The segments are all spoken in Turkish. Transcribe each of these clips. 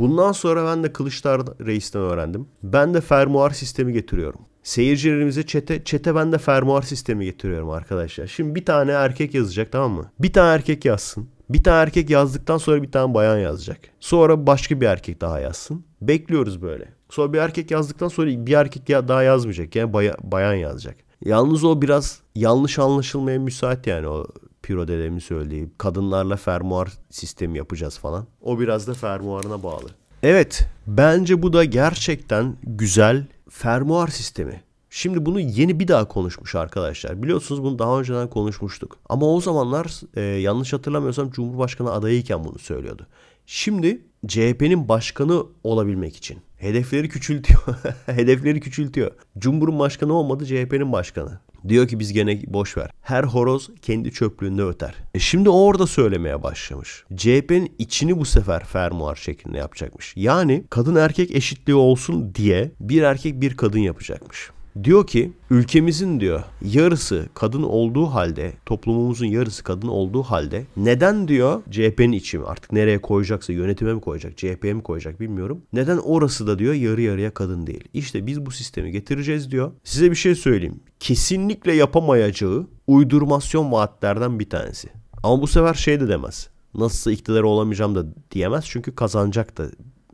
Bundan sonra ben de Kılıçdar Reis'ten öğrendim. Ben de fermuar sistemi getiriyorum. Seyircilerimize çete, çete ben de fermuar sistemi getiriyorum arkadaşlar. Şimdi bir tane erkek yazacak tamam mı? Bir tane erkek yazsın. Bir tane erkek yazdıktan sonra bir tane bayan yazacak. Sonra başka bir erkek daha yazsın. Bekliyoruz böyle. Sonra bir erkek yazdıktan sonra bir erkek daha yazmayacak. Yani baya, bayan yazacak. Yalnız o biraz yanlış anlaşılmaya müsait yani o Piro pirodelemi söyleyip kadınlarla fermuar sistemi yapacağız falan. O biraz da fermuarına bağlı. Evet bence bu da gerçekten güzel fermuar sistemi. Şimdi bunu yeni bir daha konuşmuş arkadaşlar. Biliyorsunuz bunu daha önceden konuşmuştuk. Ama o zamanlar e, yanlış hatırlamıyorsam Cumhurbaşkanı adayıyken bunu söylüyordu. Şimdi CHP'nin başkanı olabilmek için hedefleri küçültüyor. hedefleri küçültüyor. Cumhur'un başkanı olmadı CHP'nin başkanı. Diyor ki biz gene boş ver. Her horoz kendi çöplüğünde öter. E şimdi o orada söylemeye başlamış. CHP'nin içini bu sefer fermuar şeklinde yapacakmış. Yani kadın erkek eşitliği olsun diye bir erkek bir kadın yapacakmış. Diyor ki ülkemizin diyor yarısı kadın olduğu halde toplumumuzun yarısı kadın olduğu halde neden diyor CHP'nin içi artık nereye koyacaksa yönetime mi koyacak CHP'ye mi koyacak bilmiyorum. Neden orası da diyor yarı yarıya kadın değil. İşte biz bu sistemi getireceğiz diyor. Size bir şey söyleyeyim. Kesinlikle yapamayacağı uydurmasyon vaatlerden bir tanesi. Ama bu sefer şey de demez. Nasılsa iktidar olamayacağım da diyemez. Çünkü kazanacak da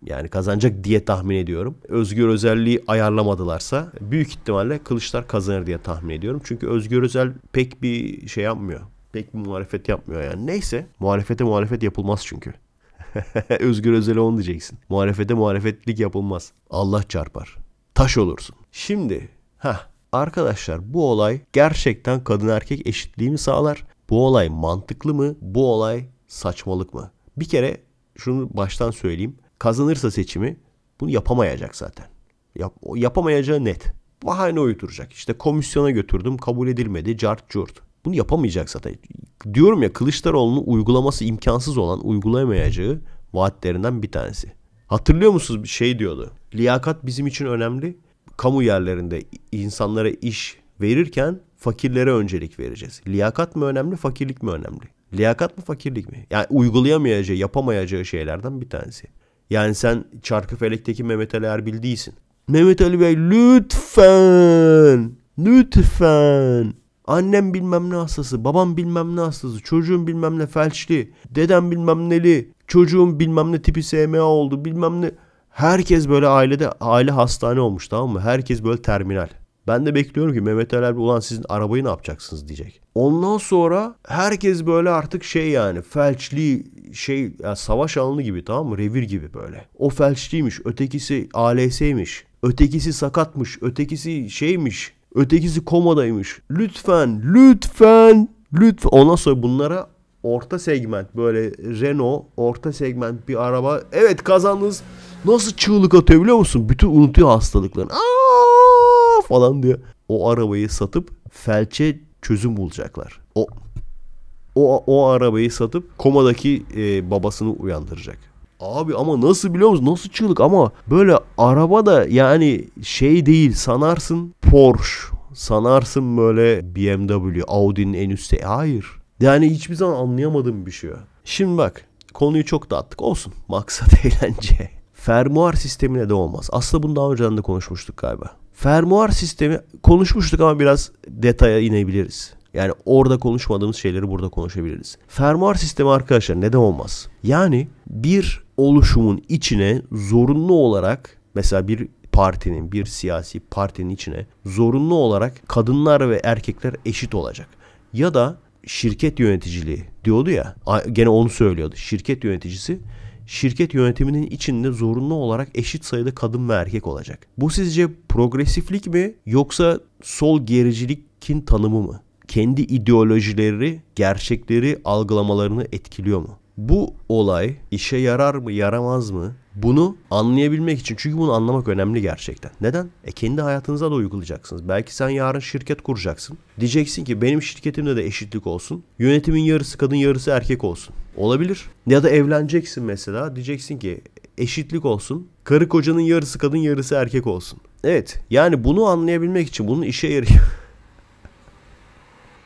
yani kazanacak diye tahmin ediyorum. Özgür Özelliği ayarlamadılarsa büyük ihtimalle Kılıçlar kazanır diye tahmin ediyorum. Çünkü Özgür Özel pek bir şey yapmıyor. Pek bir muhalefet yapmıyor yani. Neyse muhalefete muhalefet yapılmaz çünkü. Özgür Özel'e onu diyeceksin. Muhalefete muhalefetlik yapılmaz. Allah çarpar. Taş olursun. Şimdi ha arkadaşlar bu olay gerçekten kadın erkek eşitliği mi sağlar? Bu olay mantıklı mı? Bu olay saçmalık mı? Bir kere şunu baştan söyleyeyim kazanırsa seçimi bunu yapamayacak zaten. Yap, yapamayacağı net. Bahane uyduracak. İşte komisyona götürdüm kabul edilmedi cart curt. Bunu yapamayacak zaten. Diyorum ya Kılıçdaroğlu'nun uygulaması imkansız olan uygulayamayacağı vaatlerinden bir tanesi. Hatırlıyor musunuz bir şey diyordu. Liyakat bizim için önemli. Kamu yerlerinde insanlara iş verirken fakirlere öncelik vereceğiz. Liyakat mı önemli, fakirlik mi önemli? Liyakat mı fakirlik mi? Yani uygulayamayacağı, yapamayacağı şeylerden bir tanesi. Yani sen Çarkıfelek'teki Mehmet Ali Erbil değilsin. Mehmet Ali Bey lütfen, lütfen. Annem bilmem ne hastası, babam bilmem ne hastası, çocuğum bilmem ne felçli, dedem bilmem neli, çocuğum bilmem ne tipi SMA oldu bilmem ne. Herkes böyle ailede aile hastane olmuş tamam mı? Herkes böyle terminal. Ben de bekliyorum ki Mehmet Ali abi ulan sizin arabayı ne yapacaksınız diyecek. Ondan sonra herkes böyle artık şey yani felçli şey yani savaş alanı gibi tamam mı? Revir gibi böyle. O felçliymiş, ötekisi ALS'ymiş, ötekisi sakatmış, ötekisi şeymiş, ötekisi komadaymış. Lütfen, lütfen, lütfen. Ondan sonra bunlara orta segment böyle Renault orta segment bir araba. Evet kazandınız. Nasıl çığlık atıyor biliyor musun? Bütün unutuyor hastalıklarını. Aa! falan diyor. O arabayı satıp felçe çözüm bulacaklar. O o, o arabayı satıp komadaki e, babasını uyandıracak. Abi ama nasıl biliyor musun? Nasıl çığlık ama böyle araba da yani şey değil sanarsın Porsche sanarsın böyle BMW, Audi'nin en üstte. E, hayır. Yani hiçbir zaman anlayamadığım bir şey. Şimdi bak konuyu çok dağıttık olsun. Maksat eğlence. Fermuar sistemine de olmaz. Aslında bunu daha önceden de konuşmuştuk galiba. Fermuar sistemi konuşmuştuk ama biraz detaya inebiliriz. Yani orada konuşmadığımız şeyleri burada konuşabiliriz. Fermuar sistemi arkadaşlar neden olmaz? Yani bir oluşumun içine zorunlu olarak mesela bir partinin, bir siyasi partinin içine zorunlu olarak kadınlar ve erkekler eşit olacak. Ya da şirket yöneticiliği diyordu ya gene onu söylüyordu. Şirket yöneticisi şirket yönetiminin içinde zorunlu olarak eşit sayıda kadın ve erkek olacak. Bu sizce progresiflik mi yoksa sol gericilik kin tanımı mı? kendi ideolojileri, gerçekleri algılamalarını etkiliyor mu? Bu olay işe yarar mı, yaramaz mı? Bunu anlayabilmek için çünkü bunu anlamak önemli gerçekten. Neden? E kendi hayatınıza da uygulayacaksınız. Belki sen yarın şirket kuracaksın. Diyeceksin ki benim şirketimde de eşitlik olsun. Yönetimin yarısı kadın yarısı erkek olsun. Olabilir. Ya da evleneceksin mesela. Diyeceksin ki eşitlik olsun. Karı kocanın yarısı kadın yarısı erkek olsun. Evet yani bunu anlayabilmek için bunun işe yarıyor.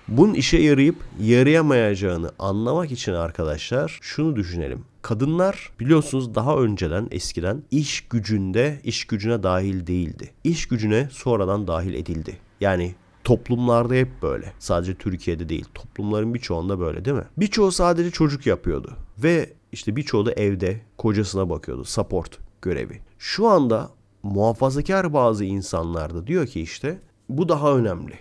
Bunun işe yarayıp yarayamayacağını anlamak için arkadaşlar şunu düşünelim. Kadınlar biliyorsunuz daha önceden eskiden iş gücünde iş gücüne dahil değildi. İş gücüne sonradan dahil edildi. Yani toplumlarda hep böyle. Sadece Türkiye'de değil. Toplumların birçoğunda böyle değil mi? Birçoğu sadece çocuk yapıyordu. Ve işte birçoğu da evde kocasına bakıyordu. Support görevi. Şu anda muhafazakar bazı insanlarda diyor ki işte bu daha önemli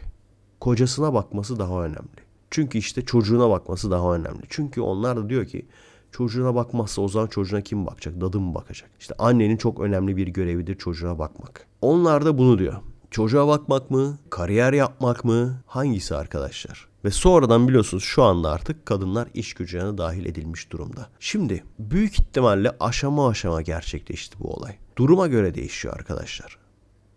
kocasına bakması daha önemli. Çünkü işte çocuğuna bakması daha önemli. Çünkü onlar da diyor ki çocuğuna bakmazsa o zaman çocuğuna kim bakacak? Dadı mı bakacak? İşte annenin çok önemli bir görevidir çocuğuna bakmak. Onlar da bunu diyor. Çocuğa bakmak mı? Kariyer yapmak mı? Hangisi arkadaşlar? Ve sonradan biliyorsunuz şu anda artık kadınlar iş gücüne dahil edilmiş durumda. Şimdi büyük ihtimalle aşama aşama gerçekleşti bu olay. Duruma göre değişiyor arkadaşlar.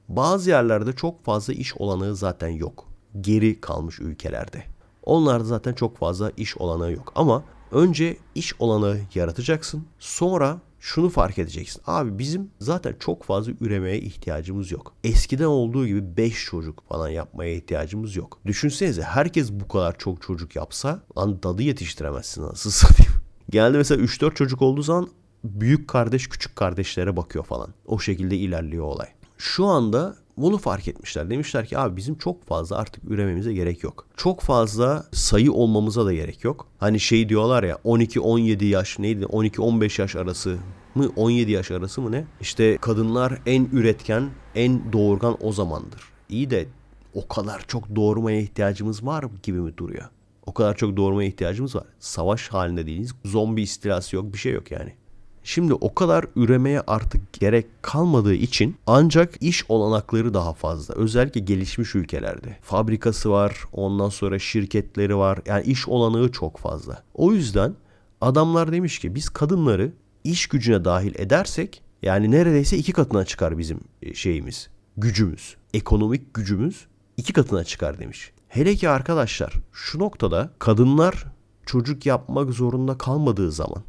Bazı yerlerde çok fazla iş olanağı zaten yok geri kalmış ülkelerde. Onlarda zaten çok fazla iş olanağı yok ama önce iş olanağı yaratacaksın. Sonra şunu fark edeceksin. Abi bizim zaten çok fazla üremeye ihtiyacımız yok. Eskiden olduğu gibi 5 çocuk falan yapmaya ihtiyacımız yok. Düşünsenize herkes bu kadar çok çocuk yapsa lan dadı yetiştiremezsin nasıl satayım. Geldi mesela 3-4 çocuk olduğu zaman büyük kardeş küçük kardeşlere bakıyor falan. O şekilde ilerliyor olay. Şu anda bunu fark etmişler. Demişler ki abi bizim çok fazla artık ürememize gerek yok. Çok fazla sayı olmamıza da gerek yok. Hani şey diyorlar ya 12-17 yaş neydi 12-15 yaş arası mı 17 yaş arası mı ne? İşte kadınlar en üretken en doğurgan o zamandır. İyi de o kadar çok doğurmaya ihtiyacımız var gibi mi duruyor? O kadar çok doğurmaya ihtiyacımız var. Savaş halinde değiliz. Zombi istilası yok bir şey yok yani. Şimdi o kadar üremeye artık gerek kalmadığı için ancak iş olanakları daha fazla. Özellikle gelişmiş ülkelerde. Fabrikası var, ondan sonra şirketleri var. Yani iş olanağı çok fazla. O yüzden adamlar demiş ki biz kadınları iş gücüne dahil edersek yani neredeyse iki katına çıkar bizim e, şeyimiz, gücümüz, ekonomik gücümüz iki katına çıkar demiş. Hele ki arkadaşlar şu noktada kadınlar çocuk yapmak zorunda kalmadığı zaman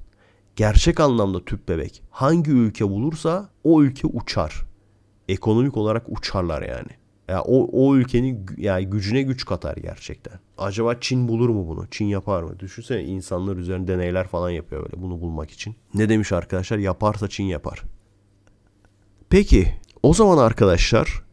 gerçek anlamda tüp bebek hangi ülke bulursa o ülke uçar. Ekonomik olarak uçarlar yani. Ya yani o, o ülkenin yani gücüne güç katar gerçekten. Acaba Çin bulur mu bunu? Çin yapar mı? Düşünsene insanlar üzerine deneyler falan yapıyor böyle bunu bulmak için. Ne demiş arkadaşlar? Yaparsa Çin yapar. Peki o zaman arkadaşlar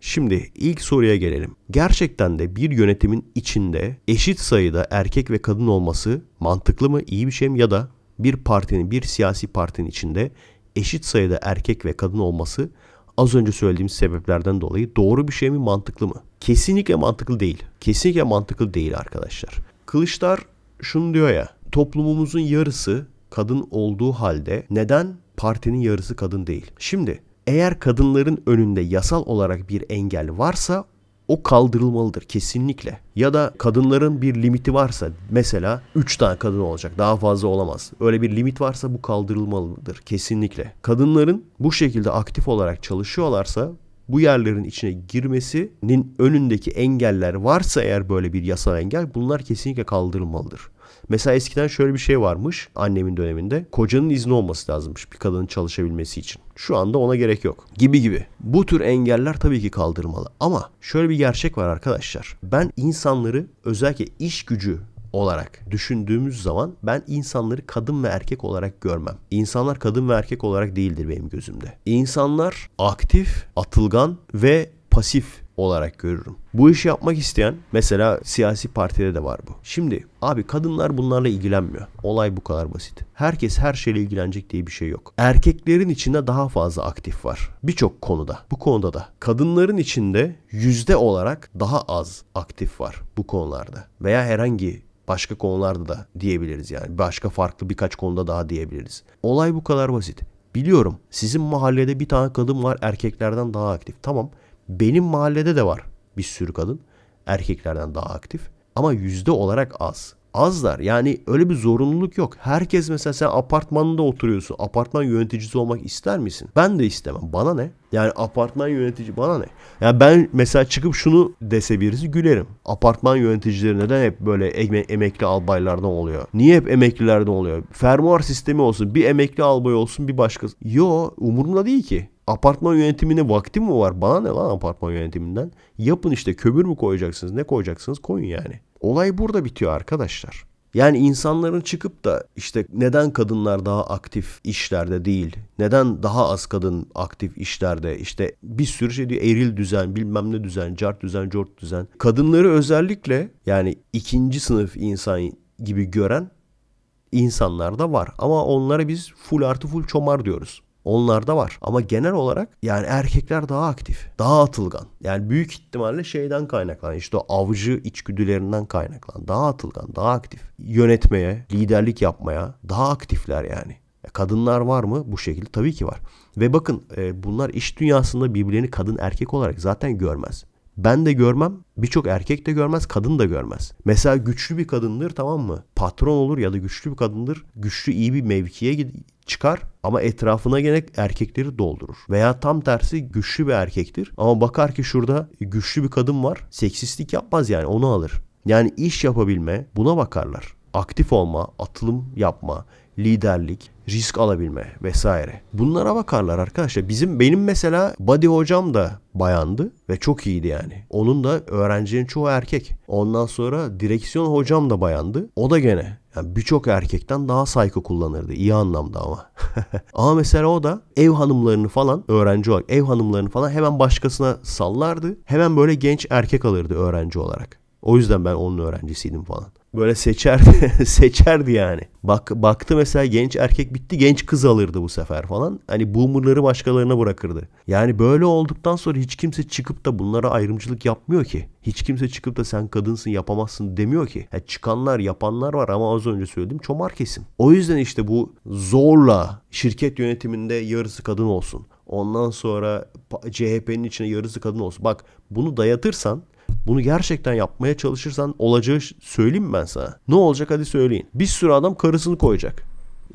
Şimdi ilk soruya gelelim. Gerçekten de bir yönetimin içinde eşit sayıda erkek ve kadın olması mantıklı mı, iyi bir şey mi ya da bir partinin, bir siyasi partinin içinde eşit sayıda erkek ve kadın olması az önce söylediğim sebeplerden dolayı doğru bir şey mi, mantıklı mı? Kesinlikle mantıklı değil. Kesinlikle mantıklı değil arkadaşlar. Kılıçlar şunu diyor ya, toplumumuzun yarısı kadın olduğu halde neden partinin yarısı kadın değil? Şimdi eğer kadınların önünde yasal olarak bir engel varsa o kaldırılmalıdır kesinlikle. Ya da kadınların bir limiti varsa mesela 3 tane kadın olacak daha fazla olamaz. Öyle bir limit varsa bu kaldırılmalıdır kesinlikle. Kadınların bu şekilde aktif olarak çalışıyorlarsa bu yerlerin içine girmesinin önündeki engeller varsa eğer böyle bir yasal engel bunlar kesinlikle kaldırılmalıdır. Mesela eskiden şöyle bir şey varmış annemin döneminde. Kocanın izni olması lazımmış bir kadının çalışabilmesi için. Şu anda ona gerek yok gibi gibi. Bu tür engeller tabii ki kaldırmalı ama şöyle bir gerçek var arkadaşlar. Ben insanları özellikle iş gücü olarak düşündüğümüz zaman ben insanları kadın ve erkek olarak görmem. İnsanlar kadın ve erkek olarak değildir benim gözümde. İnsanlar aktif, atılgan ve pasif olarak görürüm. Bu işi yapmak isteyen mesela siyasi partide de var bu. Şimdi abi kadınlar bunlarla ilgilenmiyor. Olay bu kadar basit. Herkes her şeyle ilgilenecek diye bir şey yok. Erkeklerin içinde daha fazla aktif var. Birçok konuda. Bu konuda da. Kadınların içinde yüzde olarak daha az aktif var bu konularda. Veya herhangi başka konularda da diyebiliriz yani. Başka farklı birkaç konuda daha diyebiliriz. Olay bu kadar basit. Biliyorum sizin mahallede bir tane kadın var erkeklerden daha aktif. Tamam benim mahallede de var bir sürü kadın. Erkeklerden daha aktif. Ama yüzde olarak az. Azlar yani öyle bir zorunluluk yok. Herkes mesela sen apartmanında oturuyorsun. Apartman yöneticisi olmak ister misin? Ben de istemem. Bana ne? Yani apartman yönetici bana ne? Yani ben mesela çıkıp şunu dese birisi gülerim. Apartman yöneticileri neden hep böyle emekli albaylardan oluyor? Niye hep emeklilerden oluyor? Fermuar sistemi olsun. Bir emekli albay olsun bir başkası. Yo umurumda değil ki apartman yönetimine vakti mi var? Bana ne lan apartman yönetiminden? Yapın işte kömür mü koyacaksınız? Ne koyacaksınız? Koyun yani. Olay burada bitiyor arkadaşlar. Yani insanların çıkıp da işte neden kadınlar daha aktif işlerde değil? Neden daha az kadın aktif işlerde? İşte bir sürü şey diyor eril düzen, bilmem ne düzen, cart düzen, cort düzen. Kadınları özellikle yani ikinci sınıf insan gibi gören insanlar da var. Ama onlara biz full artı full çomar diyoruz. Onlarda var. Ama genel olarak yani erkekler daha aktif. Daha atılgan. Yani büyük ihtimalle şeyden kaynaklanan. işte o avcı içgüdülerinden kaynaklanan. Daha atılgan, daha aktif. Yönetmeye, liderlik yapmaya daha aktifler yani. Kadınlar var mı? Bu şekilde tabii ki var. Ve bakın e, bunlar iş dünyasında birbirlerini kadın erkek olarak zaten görmez. Ben de görmem. Birçok erkek de görmez, kadın da görmez. Mesela güçlü bir kadındır tamam mı? Patron olur ya da güçlü bir kadındır. Güçlü iyi bir mevkiye çıkar ama etrafına gene erkekleri doldurur. Veya tam tersi güçlü bir erkektir ama bakar ki şurada güçlü bir kadın var. Seksistlik yapmaz yani onu alır. Yani iş yapabilme buna bakarlar. Aktif olma, atılım yapma, liderlik, risk alabilme vesaire. Bunlara bakarlar arkadaşlar. Bizim benim mesela body hocam da bayandı ve çok iyiydi yani. Onun da öğrencinin çoğu erkek. Ondan sonra direksiyon hocam da bayandı. O da gene yani Birçok erkekten daha saygı kullanırdı. iyi anlamda ama. ama mesela o da ev hanımlarını falan öğrenci olarak ev hanımlarını falan hemen başkasına sallardı. Hemen böyle genç erkek alırdı öğrenci olarak. O yüzden ben onun öğrencisiydim falan böyle seçerdi seçerdi yani. Bak baktı mesela genç erkek bitti genç kız alırdı bu sefer falan. Hani boomerları başkalarına bırakırdı. Yani böyle olduktan sonra hiç kimse çıkıp da bunlara ayrımcılık yapmıyor ki. Hiç kimse çıkıp da sen kadınsın yapamazsın demiyor ki. Yani çıkanlar yapanlar var ama az önce söyledim çomar kesim. O yüzden işte bu zorla şirket yönetiminde yarısı kadın olsun. Ondan sonra CHP'nin içine yarısı kadın olsun. Bak bunu dayatırsan bunu gerçekten yapmaya çalışırsan olacağı söyleyeyim mi ben sana? Ne olacak hadi söyleyin. Bir sürü adam karısını koyacak.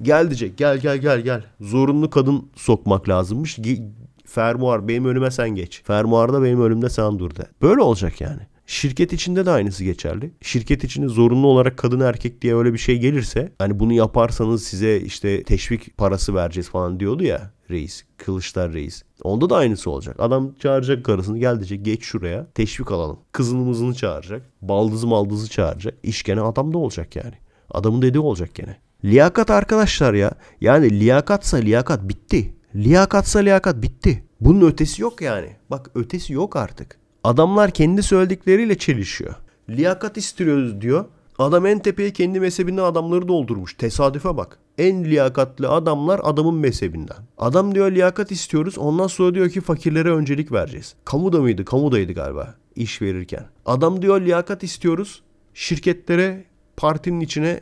Gel diyecek gel gel gel gel. Zorunlu kadın sokmak lazımmış. Ge- fermuar benim önüme sen geç. da benim önümde sen dur de. Böyle olacak yani. Şirket içinde de aynısı geçerli. Şirket içinde zorunlu olarak kadın erkek diye öyle bir şey gelirse hani bunu yaparsanız size işte teşvik parası vereceğiz falan diyordu ya reis. Kılıçlar reis. Onda da aynısı olacak. Adam çağıracak karısını gel diyecek geç şuraya teşvik alalım. Kızımızını çağıracak. Baldızı maldızı çağıracak. İş gene adam da olacak yani. Adamın dediği olacak gene. Liyakat arkadaşlar ya. Yani liyakatsa liyakat bitti. Liyakatsa liyakat bitti. Bunun ötesi yok yani. Bak ötesi yok artık. Adamlar kendi söyledikleriyle çelişiyor. Liyakat istiyoruz diyor. Adam en tepeye kendi mezhebinin adamları doldurmuş. Tesadüfe bak en liyakatlı adamlar adamın mezhebinden. Adam diyor liyakat istiyoruz ondan sonra diyor ki fakirlere öncelik vereceğiz. Kamuda mıydı? Kamudaydı galiba iş verirken. Adam diyor liyakat istiyoruz şirketlere partinin içine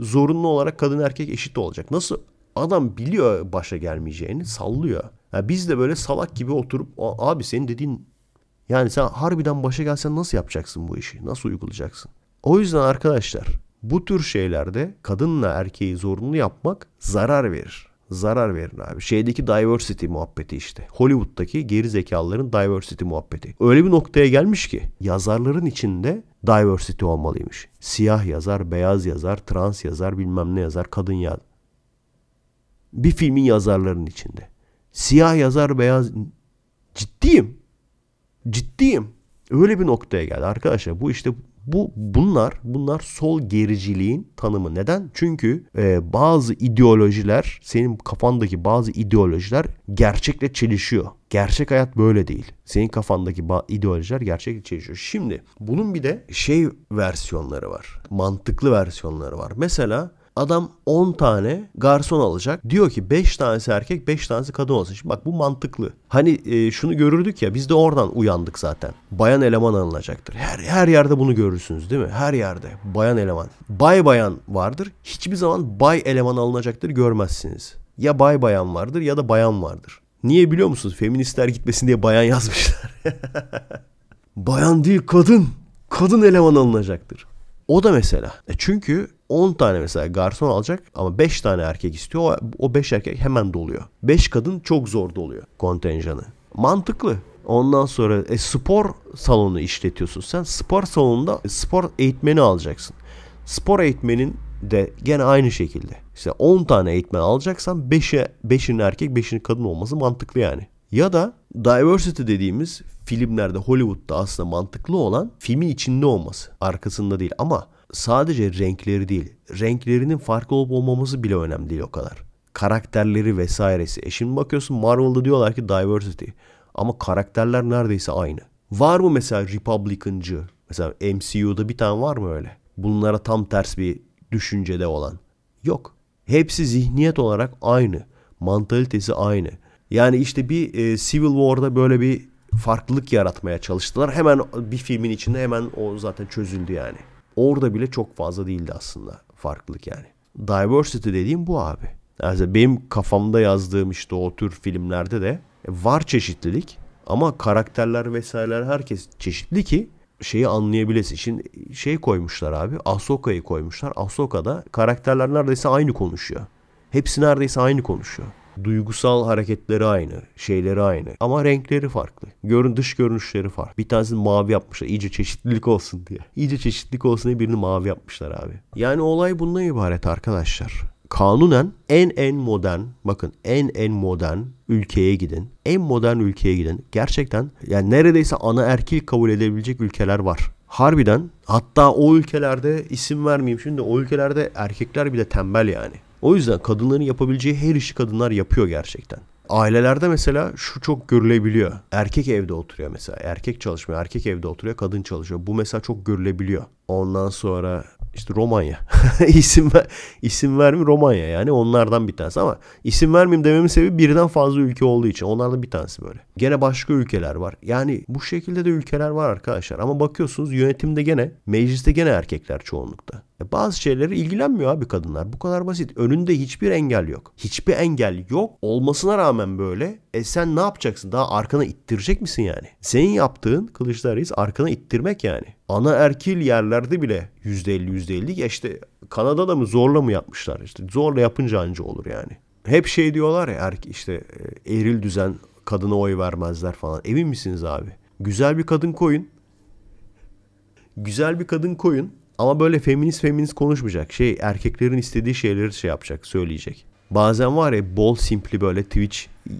zorunlu olarak kadın erkek eşit olacak. Nasıl? Adam biliyor başa gelmeyeceğini sallıyor. Yani biz de böyle salak gibi oturup abi senin dediğin yani sen harbiden başa gelsen nasıl yapacaksın bu işi? Nasıl uygulayacaksın? O yüzden arkadaşlar bu tür şeylerde kadınla erkeği zorunlu yapmak zarar verir. Zarar verin abi. Şeydeki diversity muhabbeti işte. Hollywood'daki geri zekalıların diversity muhabbeti. Öyle bir noktaya gelmiş ki yazarların içinde diversity olmalıymış. Siyah yazar, beyaz yazar, trans yazar, bilmem ne yazar, kadın yazar. Bir filmin yazarlarının içinde. Siyah yazar, beyaz... Ciddiyim. Ciddiyim. Öyle bir noktaya geldi arkadaşlar. Bu işte bu bunlar bunlar sol gericiliğin tanımı. Neden? Çünkü e, bazı ideolojiler senin kafandaki bazı ideolojiler gerçekle çelişiyor. Gerçek hayat böyle değil. Senin kafandaki ideolojiler gerçekle çelişiyor. Şimdi bunun bir de şey versiyonları var. Mantıklı versiyonları var. Mesela Adam 10 tane garson alacak. Diyor ki 5 tanesi erkek 5 tanesi kadın olsun. Şimdi bak bu mantıklı. Hani e, şunu görürdük ya biz de oradan uyandık zaten. Bayan eleman alınacaktır. Her, her yerde bunu görürsünüz değil mi? Her yerde bayan eleman. Bay bayan vardır. Hiçbir zaman bay eleman alınacaktır görmezsiniz. Ya bay bayan vardır ya da bayan vardır. Niye biliyor musunuz? Feministler gitmesin diye bayan yazmışlar. bayan değil kadın. Kadın eleman alınacaktır. O da mesela. E çünkü 10 tane mesela garson alacak ama 5 tane erkek istiyor. O 5 erkek hemen doluyor. 5 kadın çok zor doluyor kontenjanı. Mantıklı. Ondan sonra e, spor salonu işletiyorsun sen. Spor salonunda e, spor eğitmeni alacaksın. Spor eğitmenin de gene aynı şekilde. İşte 10 tane eğitmen alacaksan 5'e 5'in erkek 5'in kadın olması mantıklı yani. Ya da diversity dediğimiz filmlerde Hollywood'da aslında mantıklı olan filmin içinde olması. Arkasında değil ama sadece renkleri değil, renklerinin farklı olup olmaması bile önemli değil o kadar. Karakterleri vesairesi. E şimdi bakıyorsun Marvel'da diyorlar ki diversity. Ama karakterler neredeyse aynı. Var mı mesela Republican'cı? Mesela MCU'da bir tane var mı öyle? Bunlara tam ters bir düşüncede olan. Yok. Hepsi zihniyet olarak aynı. Mantalitesi aynı. Yani işte bir e, Civil War'da böyle bir farklılık yaratmaya çalıştılar. Hemen bir filmin içinde hemen o zaten çözüldü yani. Orada bile çok fazla değildi aslında farklılık yani. Diversity dediğim bu abi. Yani benim kafamda yazdığım işte o tür filmlerde de e, var çeşitlilik ama karakterler vesaireler herkes çeşitli ki şeyi anlayabilesin. Şimdi şey koymuşlar abi. Ahsoka'yı koymuşlar. Ahsoka'da karakterler neredeyse aynı konuşuyor. Hepsi neredeyse aynı konuşuyor. Duygusal hareketleri aynı, şeyleri aynı ama renkleri farklı. Görün dış görünüşleri farklı. Bir tanesini mavi yapmışlar iyice çeşitlilik olsun diye. İyice çeşitlilik olsun diye birini mavi yapmışlar abi. Yani olay bundan ibaret arkadaşlar kanunen en en modern bakın en en modern ülkeye gidin. En modern ülkeye gidin. Gerçekten yani neredeyse ana erkil kabul edebilecek ülkeler var. Harbiden hatta o ülkelerde isim vermeyeyim şimdi o ülkelerde erkekler bile tembel yani. O yüzden kadınların yapabileceği her işi kadınlar yapıyor gerçekten. Ailelerde mesela şu çok görülebiliyor. Erkek evde oturuyor mesela. Erkek çalışmıyor. Erkek evde oturuyor. Kadın çalışıyor. Bu mesela çok görülebiliyor. Ondan sonra işte Romanya. isim ver, isim vermi Romanya yani onlardan bir tanesi ama isim vermeyeyim dememin sebebi birden fazla ülke olduğu için onlardan bir tanesi böyle. Gene başka ülkeler var. Yani bu şekilde de ülkeler var arkadaşlar ama bakıyorsunuz yönetimde gene mecliste gene erkekler çoğunlukta. E bazı şeyleri ilgilenmiyor abi kadınlar. Bu kadar basit. Önünde hiçbir engel yok. Hiçbir engel yok. Olmasına rağmen böyle. E sen ne yapacaksın? Daha arkana ittirecek misin yani? Senin yaptığın Kılıçdaroğlu Reis arkana ittirmek yani. Ana erkil yerlerde bile yüzde %50 %50 ya işte Kanada'da mı zorla mı yapmışlar? İşte zorla yapınca anca olur yani. Hep şey diyorlar ya er, işte e, eril düzen kadına oy vermezler falan. Emin misiniz abi? Güzel bir kadın koyun. Güzel bir kadın koyun ama böyle feminist feminist konuşmayacak. Şey erkeklerin istediği şeyleri şey yapacak, söyleyecek. Bazen var ya bol simpli böyle Twitch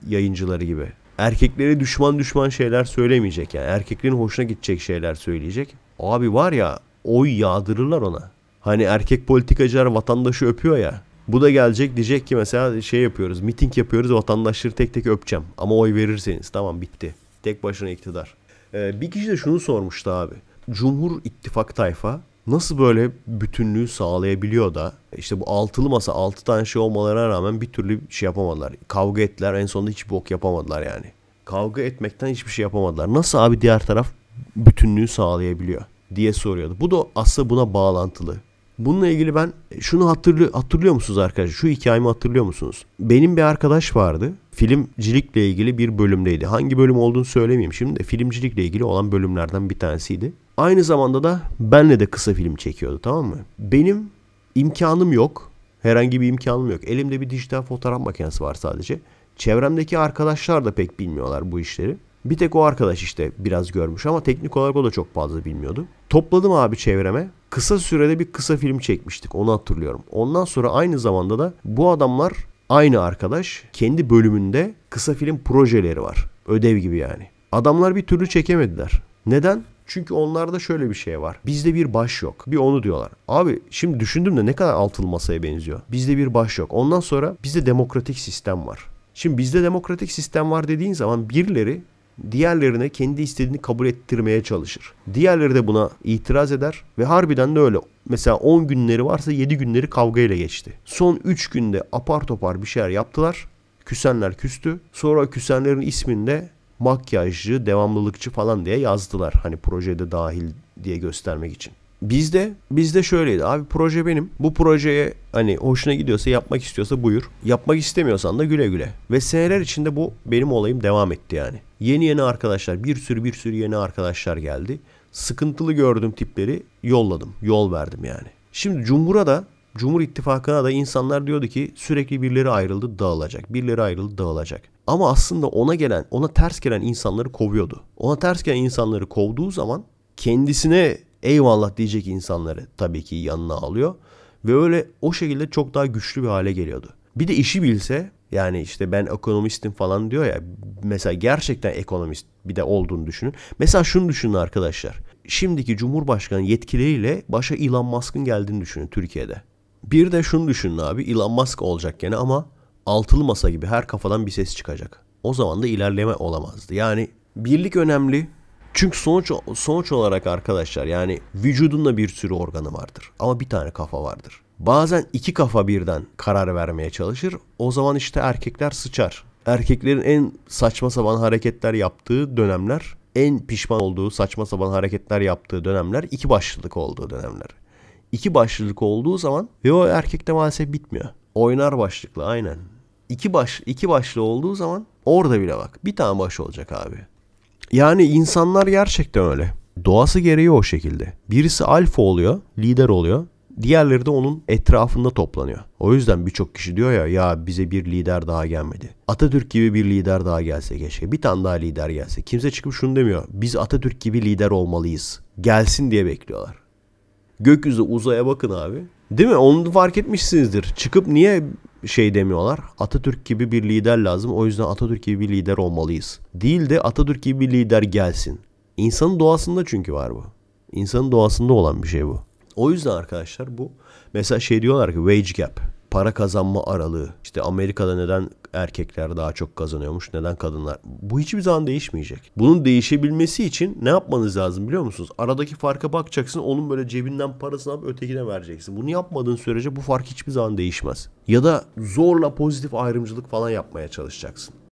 yayıncıları gibi. Erkeklere düşman düşman şeyler söylemeyecek yani. Erkeklerin hoşuna gidecek şeyler söyleyecek. Abi var ya oy yağdırırlar ona. Hani erkek politikacılar vatandaşı öpüyor ya. Bu da gelecek diyecek ki mesela şey yapıyoruz. Miting yapıyoruz vatandaşları tek tek öpeceğim. Ama oy verirseniz tamam bitti. Tek başına iktidar. Ee, bir kişi de şunu sormuştu abi. Cumhur İttifak tayfa nasıl böyle bütünlüğü sağlayabiliyor da işte bu altılı masa altı tane şey olmalarına rağmen bir türlü şey yapamadılar. Kavga ettiler en sonunda hiç bok yapamadılar yani. Kavga etmekten hiçbir şey yapamadılar. Nasıl abi diğer taraf bütünlüğü sağlayabiliyor diye soruyordu. Bu da aslında buna bağlantılı. Bununla ilgili ben şunu hatırlı, hatırlıyor musunuz arkadaşlar? Şu hikayemi hatırlıyor musunuz? Benim bir arkadaş vardı. Filmcilikle ilgili bir bölümdeydi. Hangi bölüm olduğunu söylemeyeyim şimdi de filmcilikle ilgili olan bölümlerden bir tanesiydi. Aynı zamanda da benle de kısa film çekiyordu tamam mı? Benim imkanım yok. Herhangi bir imkanım yok. Elimde bir dijital fotoğraf makinesi var sadece. Çevremdeki arkadaşlar da pek bilmiyorlar bu işleri. Bir tek o arkadaş işte biraz görmüş ama teknik olarak o da çok fazla bilmiyordu. Topladım abi çevreme. Kısa sürede bir kısa film çekmiştik onu hatırlıyorum. Ondan sonra aynı zamanda da bu adamlar aynı arkadaş kendi bölümünde kısa film projeleri var. Ödev gibi yani. Adamlar bir türlü çekemediler. Neden? Çünkü onlarda şöyle bir şey var. Bizde bir baş yok. Bir onu diyorlar. Abi şimdi düşündüm de ne kadar altılı masaya benziyor. Bizde bir baş yok. Ondan sonra bizde demokratik sistem var. Şimdi bizde demokratik sistem var dediğin zaman birileri diğerlerine kendi istediğini kabul ettirmeye çalışır. Diğerleri de buna itiraz eder ve harbiden de öyle. Mesela 10 günleri varsa 7 günleri kavga ile geçti. Son 3 günde apar topar bir şeyler yaptılar. Küsenler küstü. Sonra küsenlerin isminde makyajcı, devamlılıkçı falan diye yazdılar. Hani projede dahil diye göstermek için. Bizde bizde şöyleydi abi proje benim. Bu projeye hani hoşuna gidiyorsa yapmak istiyorsa buyur. Yapmak istemiyorsan da güle güle. Ve seneler içinde bu benim olayım devam etti yani. Yeni yeni arkadaşlar bir sürü bir sürü yeni arkadaşlar geldi. Sıkıntılı gördüğüm tipleri yolladım. Yol verdim yani. Şimdi Cumhur'a da Cumhur İttifakı'na da insanlar diyordu ki sürekli birileri ayrıldı dağılacak. Birileri ayrıldı dağılacak. Ama aslında ona gelen, ona ters gelen insanları kovuyordu. Ona ters gelen insanları kovduğu zaman kendisine eyvallah diyecek insanları tabii ki yanına alıyor. Ve öyle o şekilde çok daha güçlü bir hale geliyordu. Bir de işi bilse yani işte ben ekonomistim falan diyor ya. Mesela gerçekten ekonomist bir de olduğunu düşünün. Mesela şunu düşünün arkadaşlar. Şimdiki Cumhurbaşkanı yetkileriyle başa Elon Musk'ın geldiğini düşünün Türkiye'de. Bir de şunu düşünün abi Elon Musk olacak gene ama altılı masa gibi her kafadan bir ses çıkacak. O zaman da ilerleme olamazdı. Yani birlik önemli. Çünkü sonuç sonuç olarak arkadaşlar yani vücudunda bir sürü organı vardır ama bir tane kafa vardır. Bazen iki kafa birden karar vermeye çalışır. O zaman işte erkekler sıçar. Erkeklerin en saçma sapan hareketler yaptığı dönemler, en pişman olduğu saçma sapan hareketler yaptığı dönemler iki başlılık olduğu dönemler. İki başlılık olduğu zaman ve o erkekte maalesef bitmiyor. Oynar başlıklı aynen iki baş iki başlı olduğu zaman orada bile bak bir tane baş olacak abi. Yani insanlar gerçekten öyle. Doğası gereği o şekilde. Birisi alfa oluyor, lider oluyor. Diğerleri de onun etrafında toplanıyor. O yüzden birçok kişi diyor ya ya bize bir lider daha gelmedi. Atatürk gibi bir lider daha gelse keşke. Bir tane daha lider gelse. Kimse çıkıp şunu demiyor. Biz Atatürk gibi lider olmalıyız. Gelsin diye bekliyorlar. Gökyüzü uzaya bakın abi. Değil mi? Onu fark etmişsinizdir. Çıkıp niye şey demiyorlar. Atatürk gibi bir lider lazım. O yüzden Atatürk gibi bir lider olmalıyız. Değil de Atatürk gibi bir lider gelsin. İnsanın doğasında çünkü var bu. İnsanın doğasında olan bir şey bu. O yüzden arkadaşlar bu mesela şey diyorlar ki wage gap para kazanma aralığı. İşte Amerika'da neden erkekler daha çok kazanıyormuş, neden kadınlar? Bu hiçbir zaman değişmeyecek. Bunun değişebilmesi için ne yapmanız lazım biliyor musunuz? Aradaki farka bakacaksın, onun böyle cebinden parasını alıp ötekine vereceksin. Bunu yapmadığın sürece bu fark hiçbir zaman değişmez. Ya da zorla pozitif ayrımcılık falan yapmaya çalışacaksın.